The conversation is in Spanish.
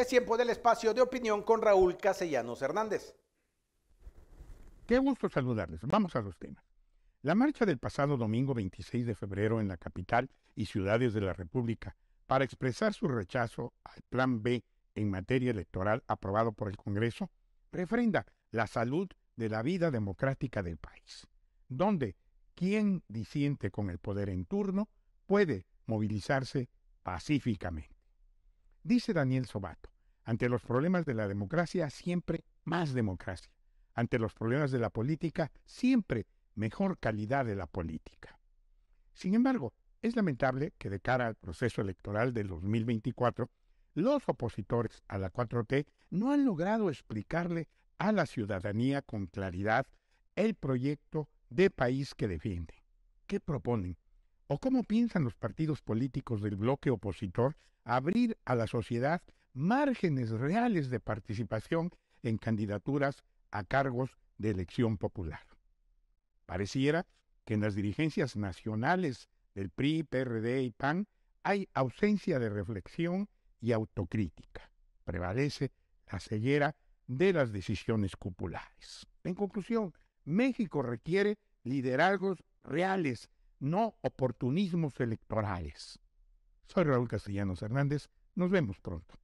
Es tiempo del espacio de opinión con Raúl Castellanos Hernández. Qué gusto saludarles. Vamos a los temas. La marcha del pasado domingo 26 de febrero en la capital y ciudades de la República para expresar su rechazo al Plan B en materia electoral aprobado por el Congreso refrenda la salud de la vida democrática del país, donde quien disiente con el poder en turno puede movilizarse pacíficamente. Dice Daniel Sobato, ante los problemas de la democracia siempre más democracia. Ante los problemas de la política siempre mejor calidad de la política. Sin embargo, es lamentable que de cara al proceso electoral de 2024, los opositores a la 4T no han logrado explicarle a la ciudadanía con claridad el proyecto de país que defienden. ¿Qué proponen? ¿O cómo piensan los partidos políticos del bloque opositor abrir a la sociedad márgenes reales de participación en candidaturas a cargos de elección popular? Pareciera que en las dirigencias nacionales del PRI, PRD y PAN hay ausencia de reflexión y autocrítica. Prevalece la ceguera de las decisiones cupulares. En conclusión, México requiere liderazgos reales no oportunismos electorales. Soy Raúl Castellanos Hernández, nos vemos pronto.